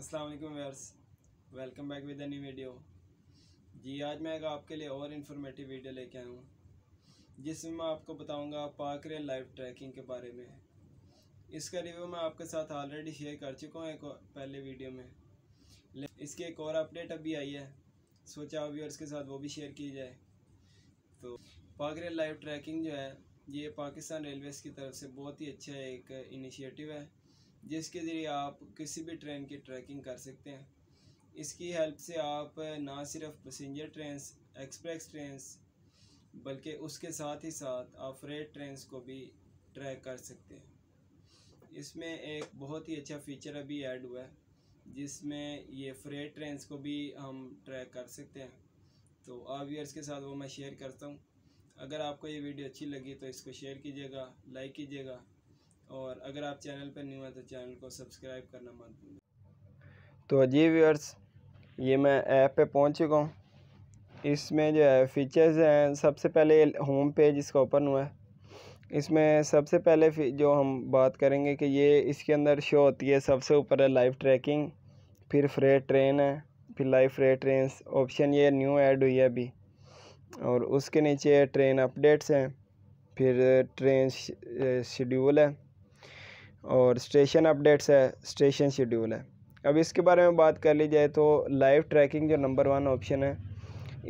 अस्सलाम व्यर्स welcome back with any video जी आज मैं आपके लिए और इन्फॉर्मेटिव वीडियो लेके आया हूँ जिसमें मैं आपको बताऊँगा पाक रेल लाइव ट्रैकिंग के बारे में इसका रिव्यू मैं आपके साथ ऑलरेडी शेयर कर चुका हूँ एक पहले वीडियो में इसकी एक और अपडेट अभी आई है सोचा व्यूअर्स के साथ वो भी शेयर की जाए तो पाक रेल लाइव ट्रैकिंग जो है ये पाकिस्तान रेलवेज़ की तरफ से बहुत ही अच्छा एक इनिशिएटिव है जिसके ज़रिए आप किसी भी ट्रेन की ट्रैकिंग कर सकते हैं इसकी हेल्प से आप ना सिर्फ पैसेंजर ट्रेन एक्सप्रेस ट्रेन बल्कि उसके साथ ही साथ आप फ्रेट ट्रेन को भी ट्रैक कर सकते हैं इसमें एक बहुत ही अच्छा फीचर अभी ऐड हुआ है जिसमें ये फ्रेट ट्रेन को भी हम ट्रैक कर सकते हैं तो आप व्यूअर्स के साथ वो मैं शेयर करता हूँ अगर आपको ये वीडियो अच्छी लगी तो इसको शेयर कीजिएगा लाइक कीजिएगा और अगर आप चैनल पर न्यू हैं तो चैनल को सब्सक्राइब करना मत भूलें तो अजीब व्यवर्स ये मैं ऐप पे पहुंच चुका हूँ इसमें जो है फीचर्स हैं सबसे पहले होम पेज इसका ओपन हुआ है इसमें सबसे पहले जो हम बात करेंगे कि ये इसके अंदर शो होती है सबसे ऊपर है लाइव ट्रैकिंग फिर फ्रेट ट्रेन है फिर लाइव फ्रेट ट्रेन ऑप्शन ये न्यू ऐड हुई है अभी और उसके नीचे ट्रेन अपडेट्स हैं फिर ट्रेन शेड्यूल है और स्टेशन अपडेट्स है स्टेशन शेड्यूल है अब इसके बारे में बात कर ली जाए तो लाइव ट्रैकिंग जो नंबर वन ऑप्शन है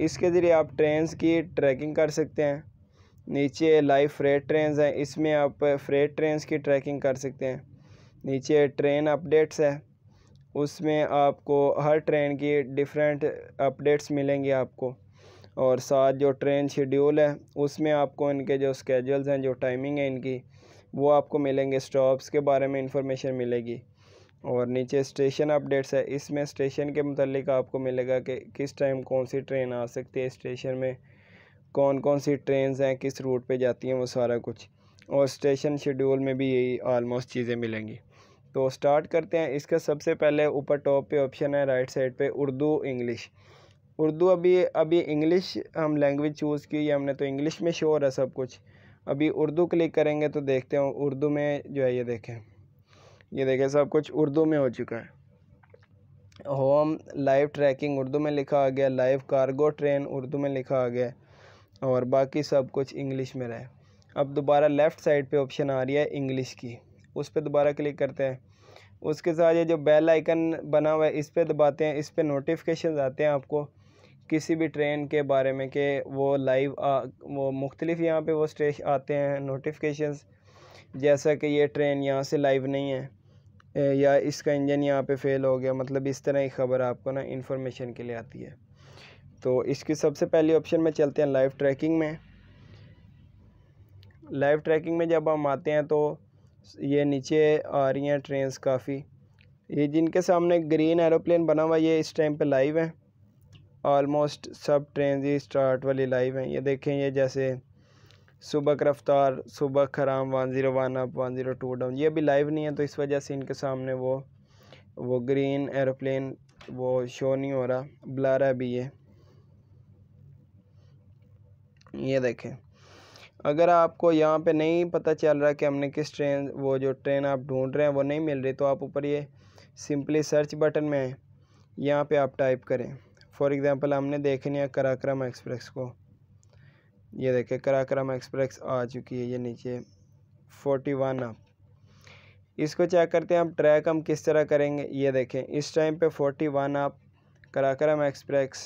इसके ज़रिए आप ट्रेन्स की ट्रैकिंग कर सकते हैं नीचे लाइव फ्रेट ट्रेन्स हैं इसमें आप फ्रेट ट्रेन्स की ट्रैकिंग कर सकते हैं नीचे ट्रेन अपडेट्स है उसमें आपको हर ट्रेन की डिफरेंट अपडेट्स मिलेंगे आपको और साथ जो ट्रेन शेड्यूल है उसमें आपको इनके जो स्केजल्स हैं जो टाइमिंग है इनकी वो आपको मिलेंगे स्टॉप्स के बारे में इंफॉर्मेशन मिलेगी और नीचे स्टेशन अपडेट्स है इसमें स्टेशन के मतलब आपको मिलेगा कि किस टाइम कौन सी ट्रेन आ सकती है स्टेशन में कौन कौन सी ट्रेन हैं किस रूट पे जाती हैं वो सारा कुछ और स्टेशन शेड्यूल में भी यही आलमोस्ट चीज़ें मिलेंगी तो स्टार्ट करते हैं इसका सबसे पहले ऊपर टॉप पे ऑप्शन है राइट साइड पे उर्दू इंग्लिश उर्दू अभी अभी इंग्लिश हम लैंग्वेज चूज़ की हमने तो इंग्लिश में शोर है सब कुछ अभी उर्दू क्लिक करेंगे तो देखते हैं उर्दू में जो है ये देखें ये देखें सब कुछ उर्दू में हो चुका है होम लाइव ट्रैकिंग उर्दू में लिखा आ गया लाइव कार्गो ट्रेन उर्दू में लिखा आ गया और बाकी सब कुछ इंग्लिश में रहे अब दोबारा लेफ़्ट साइड पे ऑप्शन आ रही है इंग्लिश की उस पर दोबारा क्लिक करते हैं उसके साथ ये जो बेल आइकन बना हुआ है इस पर दबाते हैं इस पर नोटिफिकेशन आते हैं आपको किसी भी ट्रेन के बारे में कि वो लाइव वो मुख्तलिफ़ यहाँ पे वो स्टेश आते हैं नोटिफिकेशन जैसा कि ये ट्रेन यहाँ से लाइव नहीं है या इसका इंजन यहाँ पे फेल हो गया मतलब इस तरह की खबर आपको ना इंफॉर्मेशन के लिए आती है तो इसकी सबसे पहले ऑप्शन में चलते हैं लाइव ट्रैकिंग में लाइव ट्रैकिंग में जब हम आते हैं तो ये नीचे आ रही हैं ट्रेन्स काफ़ी ये जिनके सामने ग्रीन एरोप्लेन बना हुआ ये इस टाइम पे लाइव है ऑलमोस्ट सब ट्रेन ही स्टार्ट वाली लाइव हैं ये देखें ये जैसे सुबह रफ्तार सुबह खराम one zero one up one zero two down ये अभी लाइव नहीं है तो इस वजह से इनके सामने वो वो ग्रीन एरोप्लेन वो शो नहीं हो रहा ब्लर है अभी ये ये देखें अगर आपको यहाँ पे नहीं पता चल रहा कि हमने किस ट्रेन वो जो ट्रेन आप ढूंढ रहे हैं वो नहीं मिल रही तो आप ऊपर ये सिंपली सर्च बटन में यहाँ पे आप टाइप करें फॉर एग्ज़ाम्पल हमने देखनी है कराक्रम एक्सप्रेस को ये देखें कराक्रम एक्सप्रेस आ चुकी है ये नीचे फोर्टी वन अप इसको चेक करते हैं आप ट्रैक हम किस तरह करेंगे ये देखें इस टाइम पे फोर्टी वन आप कराक्रम एक्सप्रेस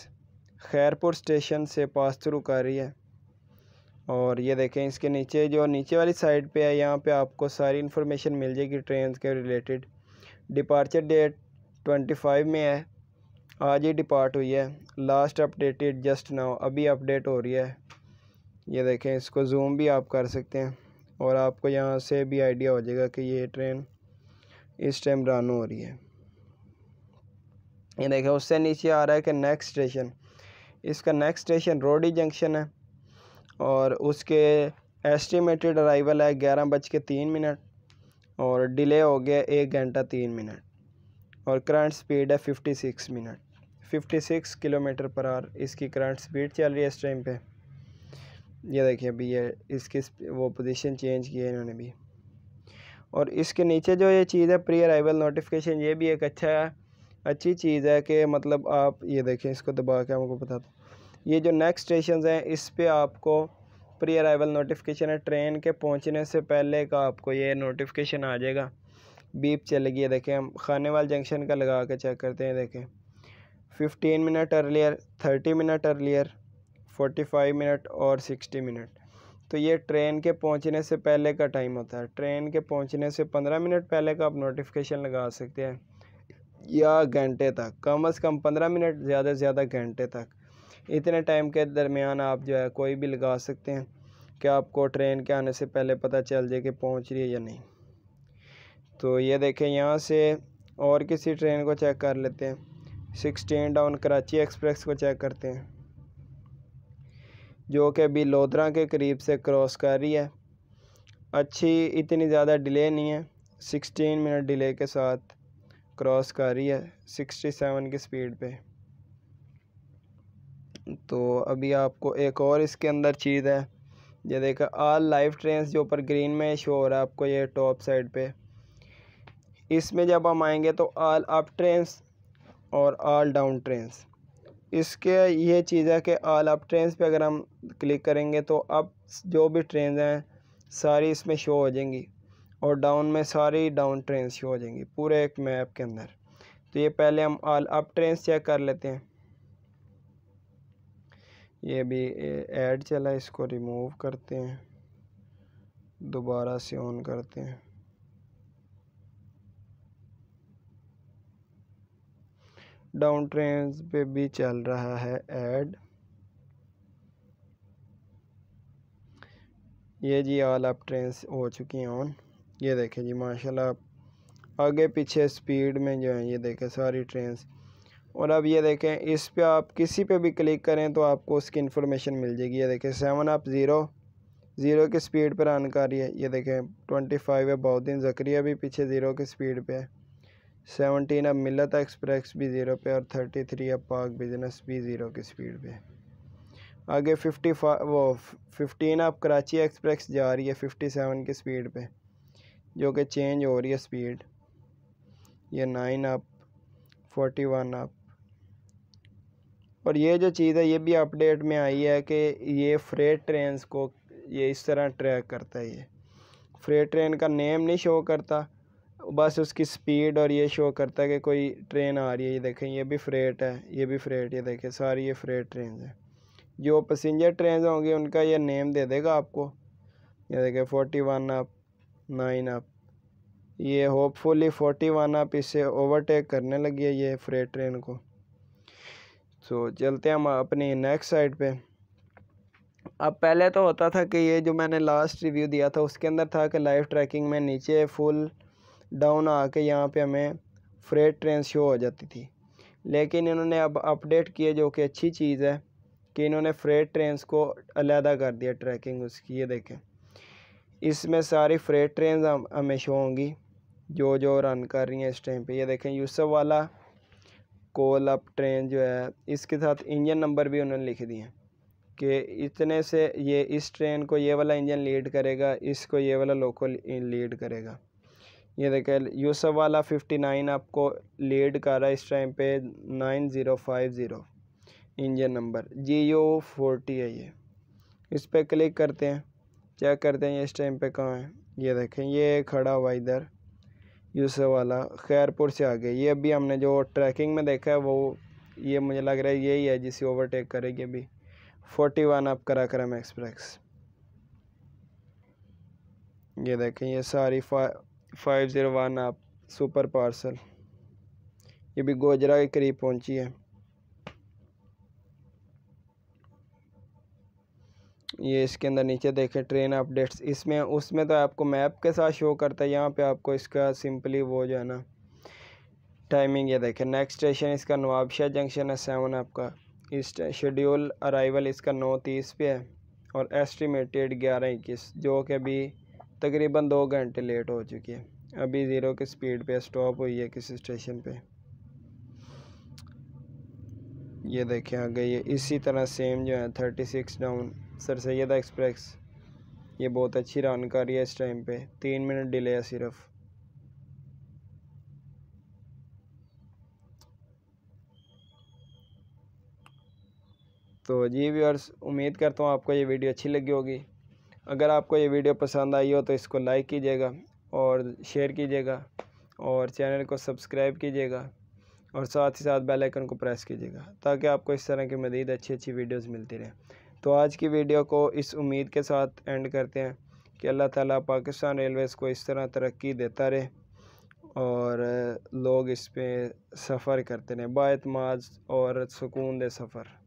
खैरपुर स्टेशन से पास थ्रू कर रही है और ये देखें इसके नीचे जो नीचे वाली साइड पे है यहाँ पे आपको सारी इन्फॉर्मेशन मिल जाएगी ट्रेन के related departure date twenty five में है आज ही डिपार्ट हुई है लास्ट अपडेटेड जस्ट नाउ अभी अपडेट हो रही है ये देखें इसको जूम भी आप कर सकते हैं और आपको यहाँ से भी आइडिया हो जाएगा कि ये ट्रेन इस टाइम रन हो रही है ये देखें उससे नीचे आ रहा है कि नेक्स्ट स्टेशन इसका नेक्स्ट स्टेशन रोडी जंक्शन है और उसके एस्टिमेटेड अराइवल है ग्यारह बज के तीन मिनट और डिले हो गया एक घंटा तीन मिनट और करंट स्पीड है fifty six minute 56 kilometre per hour इसकी करंट स्पीड चल रही है इस टाइम पे ये देखिए अभी ये इसकी वो पोजीशन चेंज की है इन्होंने भी और इसके नीचे जो ये चीज़ है प्री अराइवल नोटिफिकेशन ये भी एक अच्छा अच्छी चीज़ है कि मतलब आप ये देखें इसको दबा के हमको बता दो ये जो नेक्स्ट स्टेशन हैं इस पर आपको प्री अराइवल नोटिफिकेशन है ट्रेन के पहुँचने से पहले का आपको ये नोटिफिकेशन आ जाएगा बीप चलेगी देखें हम खाने वाल जंक्शन का लगा के चेक करते हैं देखें fifteen minute earlier thirty minute earlier 45 five minute और सिक्सटी मिनट तो ये ट्रेन के पहुंचने से पहले का टाइम होता है ट्रेन के पहुंचने से पंद्रह मिनट पहले का आप नोटिफिकेशन लगा सकते हैं या घंटे तक कम अज़ कम पंद्रह मिनट ज़्यादा से ज़्यादा घंटे तक इतने टाइम के दरमियान आप जो है कोई भी लगा सकते हैं कि आपको ट्रेन के आने से पहले पता चल जाए कि पहुँच रही है या नहीं तो ये देखें यहाँ से और किसी ट्रेन को चेक कर लेते हैं सिक्सटीन डाउन कराची एक्सप्रेस को चेक करते हैं जो कि अभी लोधरा के करीब से क्रॉस कर रही है अच्छी इतनी ज़्यादा डिले नहीं है सिक्सटीन मिनट डिले के साथ क्रॉस कर रही है सिक्सटी सेवन की स्पीड पे तो अभी आपको एक और इसके अंदर चीज़ है ये देखा आल लाइव ट्रेन जो ऊपर ग्रीन में शो हो रहा है आपको ये टॉप साइड पे इसमें जब हम आएंगे तो आल अप ट्रेन और आल डाउन ट्रेंस इसके ये चीज़ है कि ऑल अप ट्रेंस पे अगर हम क्लिक करेंगे तो अब जो भी ट्रेन हैं सारी इसमें शो हो जाएंगी और डाउन में सारी डाउन ट्रेन शो हो जाएंगी पूरे एक मैप के अंदर तो ये पहले हम ऑल अप ट्रेन चेक कर लेते हैं ये भी ऐड चला इसको रिमूव करते हैं दोबारा से ऑन करते हैं डाउन ट्रेन पे भी चल रहा है ऐड ये जी ऑल अप ट्रेन हो चुकी हैं ऑन ये देखें जी माशाल्लाह आगे पीछे स्पीड में जो है ये देखें सारी ट्रेन और अब ये देखें इस पे आप किसी पे भी क्लिक करें तो आपको उसकी इन्फॉर्मेशन मिल जाएगी ये देखें सेवन अप ज़ीरो ज़ीरो की स्पीड पर रन कर रही है ये देखें ट्वेंटी फाइव है बहुत दिन जक्रिया भी पीछे ज़ीरो की स्पीड पर है सेवनटीन अब मिलत एक्सप्रेस भी ज़ीरो पे और थर्टी थ्री अब पाक बिजनेस भी ज़ीरो की स्पीड पे आगे फिफ्टी वो फिफ्टीन अब कराची एक्सप्रेस जा रही है फिफ्टी सेवन की स्पीड पे जो कि चेंज हो रही है स्पीड ये nine up forty one up और ये जो चीज़ है ये भी अपडेट में आई है कि ये फ्रेट ट्रेन को ये इस तरह ट्रैक करता है ये फ्रेट ट्रेन का नेम नहीं शो करता बस उसकी स्पीड और ये शो करता है कि कोई ट्रेन आ रही है ये देखें ये भी फ्रेट है ये भी फ्रेट ये देखें सारी ये फ्रेट ट्रेन है जो पैसेंजर ट्रेन होंगी उनका ये नेम दे देगा आपको ये देखें forty one up nine up ये होपफुली फोर्टी वन आप इसे ओवरटेक करने लगी है ये फ्रेट ट्रेन को तो चलते हैं हम अपनी नेक्स्ट साइड पर अब पहले तो होता था कि ये जो मैंने लास्ट रिव्यू दिया था उसके अंदर था कि लाइव ट्रैकिंग में नीचे फुल डाउन आके यहाँ पे हमें फ्रेट ट्रेन शो हो जाती थी लेकिन इन्होंने अब अपडेट किए जो कि अच्छी चीज़ है कि इन्होंने फ्रेट ट्रेन को अलहदा कर दिया ट्रैकिंग उसकी ये देखें इसमें सारी फ्रेट ट्रेन हमें शो होंगी जो जो रन कर रही हैं इस टाइम पे ये देखें यूसफ वाला कोल अप ट्रेन जो है इसके साथ इंजन नंबर भी उन्होंने लिख दिए कि इतने से ये इस ट्रेन को ये वाला इंजन लीड करेगा इसको ये वाला लोको लीड करेगा ये देखें यूसफ वाला फिफ्टी नाइन आपको लीड कर रहा है इस टाइम पे nine zero five zero engine number G O forty है ये इस पर क्लिक करते हैं चेक करते हैं ये इस टाइम पे कहाँ है ये देखें ये खड़ा हुआ इधर यूसफ वाला खैरपुर से आगे ये अभी हमने जो ट्रैकिंग में देखा है वो ये मुझे लग रहा है यही है जिसे ओवरटेक करेगी अभी फोर्टी वन आप कराक्रम एक्सप्रेस ये देखें ये सारी फा फाइव ज़ीरो वन आप सुपर पार्सल ये भी गोजरा के करीब पहुंची है ये इसके अंदर नीचे देखें ट्रेन अपडेट्स इसमें उसमें तो आपको मैप के साथ शो करता है यहाँ पे आपको इसका सिंपली वो जो है ना टाइमिंग ये देखें नेक्स्ट स्टेशन इसका नवाबशाह जंक्शन है सेवन आपका इस शेड्यूल अराइवल इसका नौ तीस पे है और एस्टिमेटेड ग्यारह इक्कीस जो कि अभी तकरीबन दो घंटे लेट हो चुकी है अभी ज़ीरो की स्पीड पे स्टॉप हुई है किसी स्टेशन पे ये देखें आ गई है इसी तरह सेम जो है thirty six down sir Syed express ये बहुत अच्छी रन कर रही है इस टाइम पे तीन मिनट डिले है सिर्फ तो जी व्यूअर्स उम्मीद करता हूँ आपको ये वीडियो अच्छी लगी होगी अगर आपको ये वीडियो पसंद आई हो तो इसको लाइक कीजिएगा और शेयर कीजिएगा और चैनल को सब्सक्राइब कीजिएगा और साथ ही साथ बेल आइकन को प्रेस कीजिएगा ताकि आपको इस तरह की मज़ीद अच्छी अच्छी वीडियोस मिलती रहें तो आज की वीडियो को इस उम्मीद के साथ एंड करते हैं कि अल्लाह ताला पाकिस्तान रेलवेज़ को इस तरह तरक्की देता रहे और लोग इस पर सफ़र करते रहें बातमाज और सुकून दे सफ़र